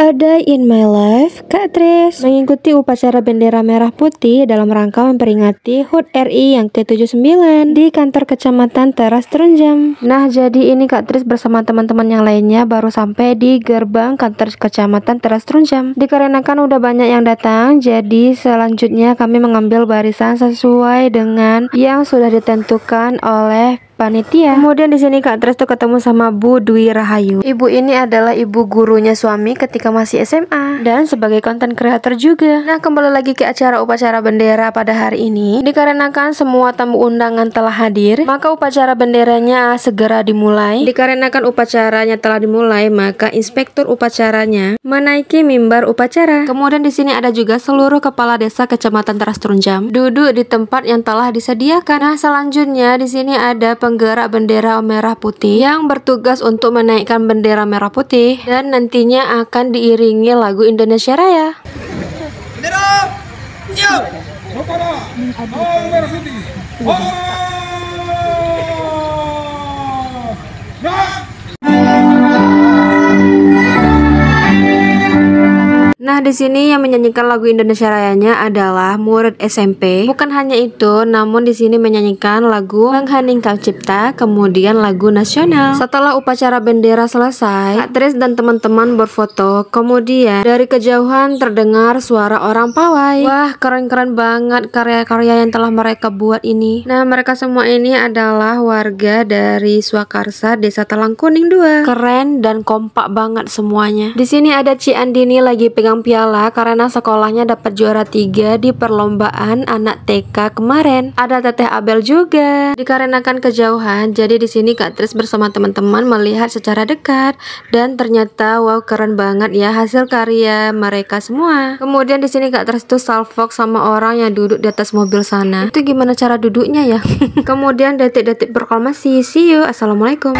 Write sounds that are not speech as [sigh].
Ada in My Life, Kak Tris mengikuti upacara bendera merah putih dalam rangka memperingati HUT RI yang ke-79 di kantor kecamatan Teras Terenjam. Nah, jadi ini Kak Tris bersama teman-teman yang lainnya baru sampai di gerbang kantor kecamatan Teras Terenjam. Dikarenakan udah banyak yang datang, jadi selanjutnya kami mengambil barisan sesuai dengan yang sudah ditentukan oleh panitia. Kemudian di sini Kak Tres tuh ketemu sama Bu Dwi Rahayu. Ibu ini adalah ibu gurunya suami ketika masih SMA dan sebagai konten kreator juga. Nah, kembali lagi ke acara upacara bendera pada hari ini. Dikarenakan semua tamu undangan telah hadir, maka upacara benderanya segera dimulai. Dikarenakan upacaranya telah dimulai, maka inspektur upacaranya menaiki mimbar upacara. Kemudian di sini ada juga seluruh kepala desa kecamatan Teras Trunjam duduk di tempat yang telah disediakan. Nah, selanjutnya di sini ada peng penggerak bendera merah putih yang bertugas untuk menaikkan bendera merah putih dan nantinya akan diiringi lagu Indonesia Raya. Bendera, siap! Merah putih! di sini yang menyanyikan lagu Indonesia Rayanya adalah murid SMP. Bukan hanya itu, namun di sini menyanyikan lagu Menghaning Kau Cipta, kemudian lagu nasional. Setelah upacara bendera selesai, aktris dan teman-teman berfoto. Kemudian dari kejauhan terdengar suara orang pawai. Wah, keren-keren banget karya-karya yang telah mereka buat ini. Nah, mereka semua ini adalah warga dari Swakarsa, Desa Telang Kuning 2. Keren dan kompak banget semuanya. Di sini ada Ci Andini lagi pegang piala karena sekolahnya dapat juara tiga di perlombaan anak TK kemarin. Ada Teteh Abel juga. Dikarenakan kejauhan, jadi di sini Kak Tris bersama teman-teman melihat secara dekat dan ternyata wow keren banget ya hasil karya mereka semua. Kemudian di sini Kak Tris tuh salvox sama orang yang duduk di atas mobil sana. Itu gimana cara duduknya ya? [laughs] Kemudian detik-detik berklamasi. See you. Assalamualaikum.